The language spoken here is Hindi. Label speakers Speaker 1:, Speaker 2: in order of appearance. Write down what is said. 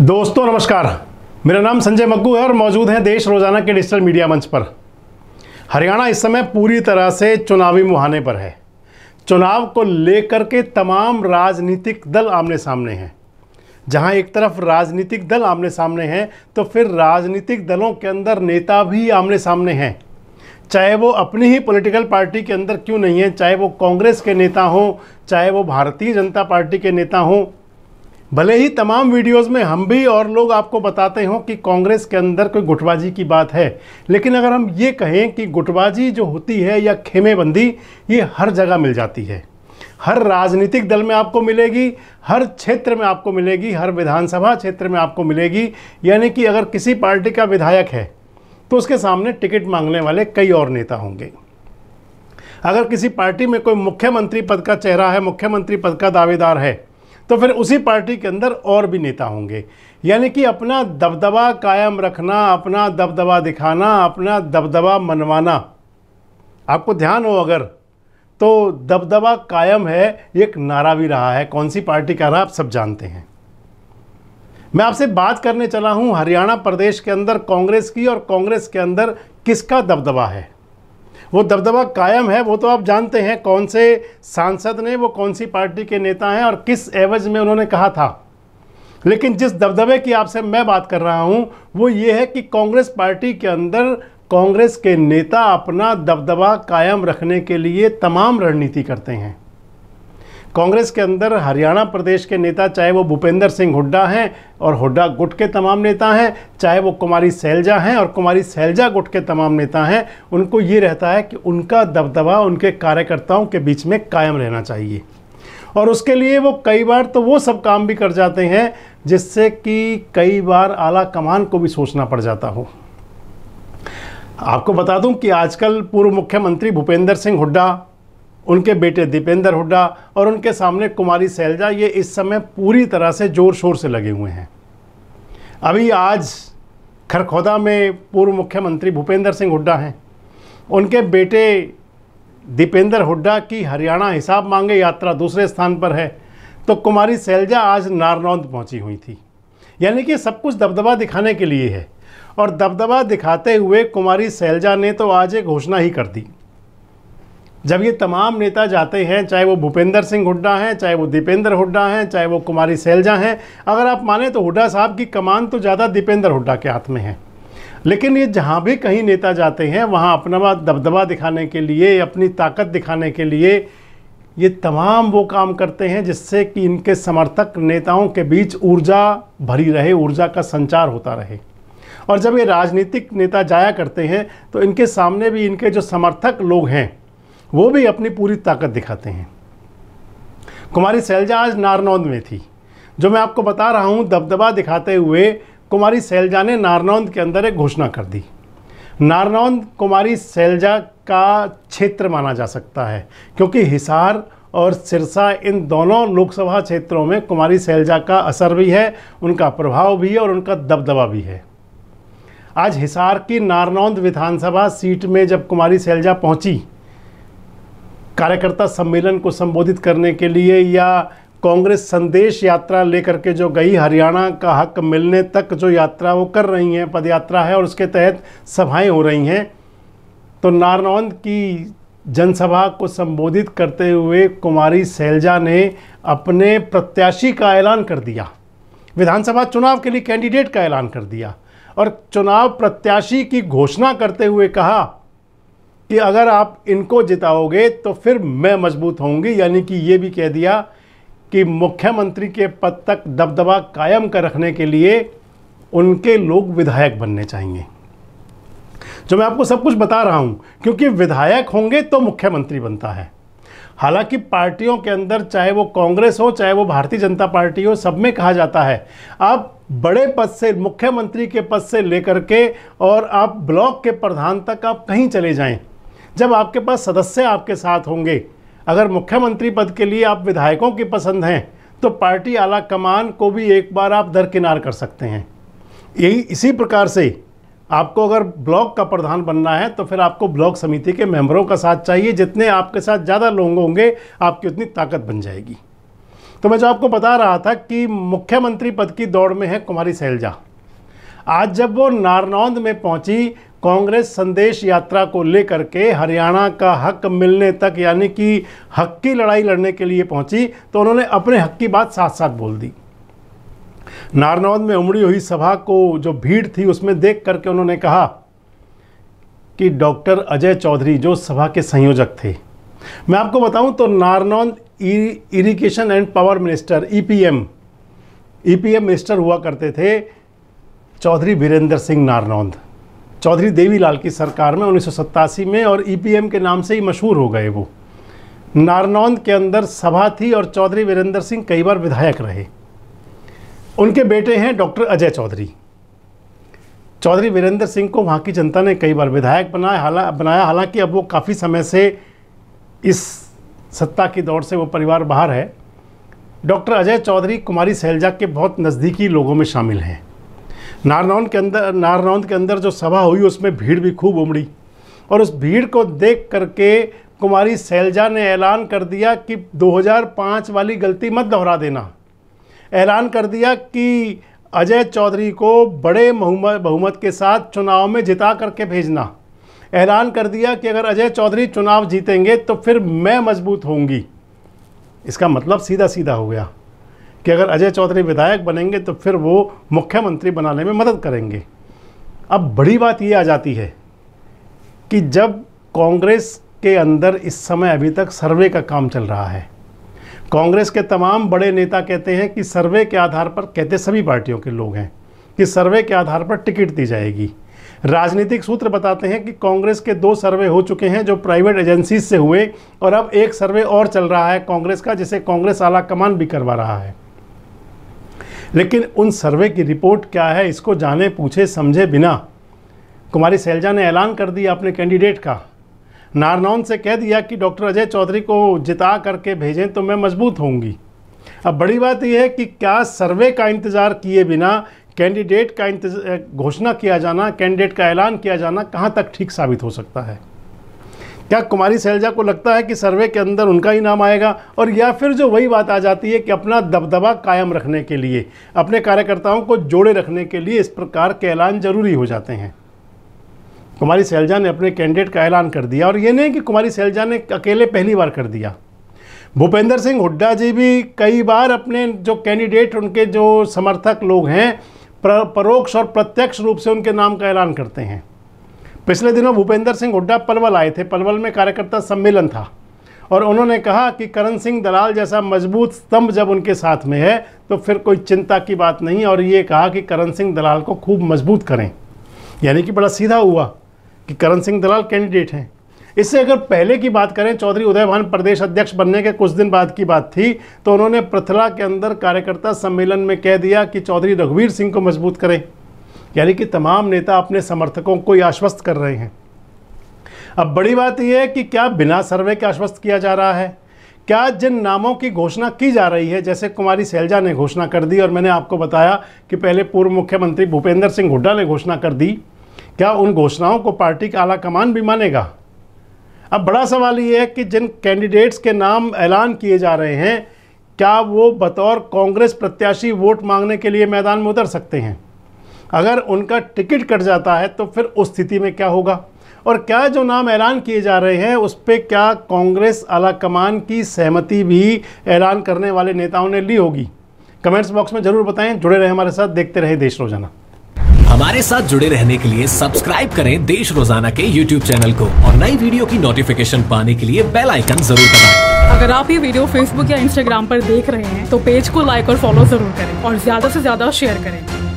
Speaker 1: दोस्तों नमस्कार मेरा नाम संजय मग्गू है और मौजूद हैं देश रोजाना के डिजिटल मीडिया मंच पर हरियाणा इस समय पूरी तरह से चुनावी मुहाने पर है चुनाव को लेकर के तमाम राजनीतिक दल आमने सामने हैं जहां एक तरफ राजनीतिक दल आमने सामने हैं तो फिर राजनीतिक दलों के अंदर नेता भी आमने सामने हैं चाहे वो अपनी ही पॉलिटिकल पार्टी के अंदर क्यों नहीं है चाहे वो कांग्रेस के नेता हों चाहे वो भारतीय जनता पार्टी के नेता हों भले ही तमाम वीडियोस में हम भी और लोग आपको बताते हों कि कांग्रेस के अंदर कोई गुटबाजी की बात है लेकिन अगर हम ये कहें कि गुटबाजी जो होती है या खेमेबंदी ये हर जगह मिल जाती है हर राजनीतिक दल में आपको मिलेगी हर क्षेत्र में आपको मिलेगी हर विधानसभा क्षेत्र में आपको मिलेगी यानी कि अगर किसी पार्टी का विधायक है तो उसके सामने टिकट मांगने वाले कई और नेता होंगे अगर किसी पार्टी में कोई मुख्यमंत्री पद का चेहरा है मुख्यमंत्री पद का दावेदार है तो फिर उसी पार्टी के अंदर और भी नेता होंगे यानी कि अपना दबदबा कायम रखना अपना दबदबा दिखाना अपना दबदबा मनवाना आपको ध्यान हो अगर तो दबदबा कायम है एक नारा भी रहा है कौन सी पार्टी का रहा आप सब जानते हैं मैं आपसे बात करने चला हूं हरियाणा प्रदेश के अंदर कांग्रेस की और कांग्रेस के अंदर किसका दबदबा है वो दबदबा कायम है वो तो आप जानते हैं कौन से सांसद ने वो कौन सी पार्टी के नेता हैं और किस एवज में उन्होंने कहा था लेकिन जिस दबदबे की आपसे मैं बात कर रहा हूँ वो ये है कि कांग्रेस पार्टी के अंदर कांग्रेस के नेता अपना दबदबा कायम रखने के लिए तमाम रणनीति करते हैं कांग्रेस के अंदर हरियाणा प्रदेश के नेता चाहे वो भूपेंद्र सिंह हुड्डा हैं और हुड्डा गुट के तमाम नेता हैं चाहे वो कुमारी सैलजा हैं और कुमारी सैलजा गुट के तमाम नेता हैं उनको ये रहता है कि उनका दबदबा उनके कार्यकर्ताओं के बीच में कायम रहना चाहिए और उसके लिए वो कई बार तो वो सब काम भी कर जाते हैं जिससे कि कई बार आला कमान को भी सोचना पड़ जाता हो आपको बता दूं कि आजकल पूर्व मुख्यमंत्री भूपेंद्र सिंह हुड्डा उनके बेटे दीपेंद्र हुड्डा और उनके सामने कुमारी सैलजा ये इस समय पूरी तरह से ज़ोर शोर से लगे हुए हैं अभी आज खरखोदा में पूर्व मुख्यमंत्री भूपेंद्र सिंह हुड्डा हैं उनके बेटे दीपेंद्र हुड्डा की हरियाणा हिसाब मांगे यात्रा दूसरे स्थान पर है तो कुमारी सैलजा आज नारनौंद पहुंची हुई थी यानी कि सब कुछ दबदबा दिखाने के लिए है और दबदबा दिखाते हुए कुमारी सैलजा ने तो आज एक घोषणा ही कर दी जब ये तमाम नेता जाते हैं चाहे वो भूपेंद्र सिंह हुड्डा हैं चाहे वो दीपेंद्र हुड्डा हैं चाहे वो कुमारी सैलजा हैं अगर आप माने तो हुड्डा साहब की कमान तो ज़्यादा दीपेंद्र हुड्डा के हाथ में है लेकिन ये जहाँ भी कहीं नेता जाते हैं वहाँ अपना दबदबा दिखाने के लिए अपनी ताकत दिखाने के लिए ये तमाम वो काम करते हैं जिससे कि इनके समर्थक नेताओं के बीच ऊर्जा भरी रहे ऊर्जा का संचार होता रहे और जब ये राजनीतिक नेता जाया करते हैं तो इनके सामने भी इनके जो समर्थक लोग हैं वो भी अपनी पूरी ताकत दिखाते हैं कुमारी सैलजा आज नारनौंद में थी जो मैं आपको बता रहा हूँ दबदबा दिखाते हुए कुमारी सैलजा ने नारनौंद के अंदर एक घोषणा कर दी नारनौंद कुमारी सैलजा का क्षेत्र माना जा सकता है क्योंकि हिसार और सिरसा इन दोनों लोकसभा क्षेत्रों में कुमारी सैलजा का असर भी है उनका प्रभाव भी है और उनका दबदबा भी है आज हिसार की नारनौंद विधानसभा सीट में जब कुमारी सैलजा पहुंची कार्यकर्ता सम्मेलन को संबोधित करने के लिए या कांग्रेस संदेश यात्रा लेकर के जो गई हरियाणा का हक मिलने तक जो यात्रा वो कर रही हैं पदयात्रा है और उसके तहत सभाएं हो रही हैं तो नारनौंद की जनसभा को संबोधित करते हुए कुमारी सैलजा ने अपने प्रत्याशी का ऐलान कर दिया विधानसभा चुनाव के लिए कैंडिडेट का ऐलान कर दिया और चुनाव प्रत्याशी की घोषणा करते हुए कहा कि अगर आप इनको जिताओगे तो फिर मैं मजबूत होंगी यानी कि ये भी कह दिया कि मुख्यमंत्री के पद तक दबदबा कायम कर रखने के लिए उनके लोग विधायक बनने चाहिए जो मैं आपको सब कुछ बता रहा हूँ क्योंकि विधायक होंगे तो मुख्यमंत्री बनता है हालांकि पार्टियों के अंदर चाहे वो कांग्रेस हो चाहे वो भारतीय जनता पार्टी हो सब में कहा जाता है आप बड़े पद से मुख्यमंत्री के पद से लेकर के और आप ब्लॉक के प्रधान तक आप कहीं चले जाएं जब आपके पास सदस्य आपके साथ होंगे अगर मुख्यमंत्री पद के लिए आप विधायकों की पसंद हैं तो पार्टी आला कमान को भी एक बार आप दरकिनार कर सकते हैं यही इसी प्रकार से आपको अगर ब्लॉक का प्रधान बनना है तो फिर आपको ब्लॉक समिति के मेंबरों का साथ चाहिए जितने आपके साथ ज़्यादा लोग होंगे आपकी उतनी ताकत बन जाएगी तो मैं जो आपको बता रहा था कि मुख्यमंत्री पद की दौड़ में है कुमारी सैलजा आज जब वो नारनौंद में पहुंची कांग्रेस संदेश यात्रा को लेकर के हरियाणा का हक मिलने तक यानी कि हक की लड़ाई लड़ने के लिए पहुंची तो उन्होंने अपने हक की बात साथ साथ बोल दी नारनौद में उमड़ी हुई सभा को जो भीड़ थी उसमें देख करके उन्होंने कहा कि डॉक्टर अजय चौधरी जो सभा के संयोजक थे मैं आपको बताऊं तो Narnaund irrigation and power minister EPM EPM minister हुआ करते थे चौधरी वीरेंद्र सिंह नारनौंद चौधरी देवीलाल की सरकार में उन्नीस में और ई e के नाम से ही मशहूर हो गए वो नारनौंद के अंदर सभा थी और चौधरी वीरेंद्र सिंह कई बार विधायक रहे उनके बेटे हैं डॉक्टर अजय चौधरी चौधरी वीरेंद्र सिंह को वहाँ की जनता ने कई बार विधायक बनाया हाला बनाया हालांकि अब वो काफ़ी समय से इस सत्ता की दौड़ से वो परिवार बाहर है डॉक्टर अजय चौधरी कुमारी सैलजा के बहुत नज़दीकी लोगों में शामिल हैं नारनौंद के अंदर नारनौंद के अंदर जो सभा हुई उसमें भीड़ भी खूब उमड़ी और उस भीड़ को देख करके कुमारी सैलजा ने ऐलान कर दिया कि 2005 वाली गलती मत दोहरा देना ऐलान कर दिया कि अजय चौधरी को बड़े बहुमत के साथ चुनाव में जिता करके भेजना ऐलान कर दिया कि अगर अजय चौधरी चुनाव जीतेंगे तो फिर मैं मजबूत होंगी इसका मतलब सीधा सीधा हो गया कि अगर अजय चौधरी विधायक बनेंगे तो फिर वो मुख्यमंत्री बनाने में मदद करेंगे अब बड़ी बात ये आ जाती है कि जब कांग्रेस के अंदर इस समय अभी तक सर्वे का काम चल रहा है कांग्रेस के तमाम बड़े नेता कहते हैं कि सर्वे के आधार पर कहते सभी पार्टियों के लोग हैं कि सर्वे के आधार पर टिकट दी जाएगी राजनीतिक सूत्र बताते हैं कि कांग्रेस के दो सर्वे हो चुके हैं जो प्राइवेट एजेंसीज से हुए और अब एक सर्वे और चल रहा है कांग्रेस का जिसे कांग्रेस आला कमान भी करवा रहा है लेकिन उन सर्वे की रिपोर्ट क्या है इसको जाने पूछे समझे बिना कुमारी सैलजा ने ऐलान कर दिया अपने कैंडिडेट का नारनौन से कह दिया कि डॉक्टर अजय चौधरी को जिता करके भेजें तो मैं मजबूत होंगी अब बड़ी बात यह है कि क्या सर्वे का इंतज़ार किए बिना कैंडिडेट का घोषणा किया जाना कैंडिडेट का ऐलान किया जाना कहाँ तक ठीक साबित हो सकता है क्या कुमारी सैलजा को लगता है कि सर्वे के अंदर उनका ही नाम आएगा और या फिर जो वही बात आ जाती है कि अपना दबदबा कायम रखने के लिए अपने कार्यकर्ताओं को जोड़े रखने के लिए इस प्रकार के ऐलान जरूरी हो जाते हैं कुमारी सैलजा ने अपने कैंडिडेट का ऐलान कर दिया और ये नहीं कि कुमारी सैलजा ने अकेले पहली बार कर दिया भूपेंद्र सिंह हुड्डा जी भी कई बार अपने जो कैंडिडेट उनके जो समर्थक लोग हैं परोक्ष और प्रत्यक्ष रूप से उनके नाम का ऐलान करते हैं पिछले दिनों भूपेंद्र सिंह हुड्डा पलवल आए थे पलवल में कार्यकर्ता सम्मेलन था और उन्होंने कहा कि करण सिंह दलाल जैसा मजबूत स्तंभ जब उनके साथ में है तो फिर कोई चिंता की बात नहीं और ये कहा कि करण सिंह दलाल को खूब मजबूत करें यानी कि बड़ा सीधा हुआ कि करण सिंह दलाल कैंडिडेट हैं इससे अगर पहले की बात करें चौधरी उदयभान प्रदेश अध्यक्ष बनने के कुछ दिन बाद की बात थी तो उन्होंने प्रथला के अंदर कार्यकर्ता सम्मेलन में कह दिया कि चौधरी रघुवीर सिंह को मजबूत करें यानी कि तमाम नेता अपने समर्थकों को आश्वस्त कर रहे हैं अब बड़ी बात यह है कि क्या बिना सर्वे के आश्वस्त किया जा रहा है क्या जिन नामों की घोषणा की जा रही है जैसे कुमारी सैलजा ने घोषणा कर दी और मैंने आपको बताया कि पहले पूर्व मुख्यमंत्री भूपेंद्र सिंह हुड्डा ने घोषणा कर दी क्या उन घोषणाओं को पार्टी का आला कमान भी मानेगा अब बड़ा सवाल ये है कि जिन कैंडिडेट्स के नाम ऐलान किए जा रहे हैं क्या वो बतौर कांग्रेस प्रत्याशी वोट मांगने के लिए मैदान में उतर सकते हैं अगर उनका टिकट कट जाता है तो फिर उस स्थिति में क्या होगा और क्या जो नाम ऐलान किए जा रहे हैं उस पर क्या कांग्रेस आला कमान की सहमति भी ऐलान करने वाले नेताओं ने ली होगी कमेंट्स बॉक्स में जरूर बताएं जुड़े रहे हमारे साथ देखते रहे देश रोजाना हमारे साथ जुड़े रहने के लिए सब्सक्राइब करें देश रोजाना के यूट्यूब चैनल को और नई वीडियो की नोटिफिकेशन पाने के लिए बेल आइकन जरूर दबाएं। अगर आप ये वीडियो फेसबुक या इंस्टाग्राम पर देख रहे हैं तो पेज को लाइक और फॉलो जरूर करें और ज्यादा से ज्यादा शेयर करें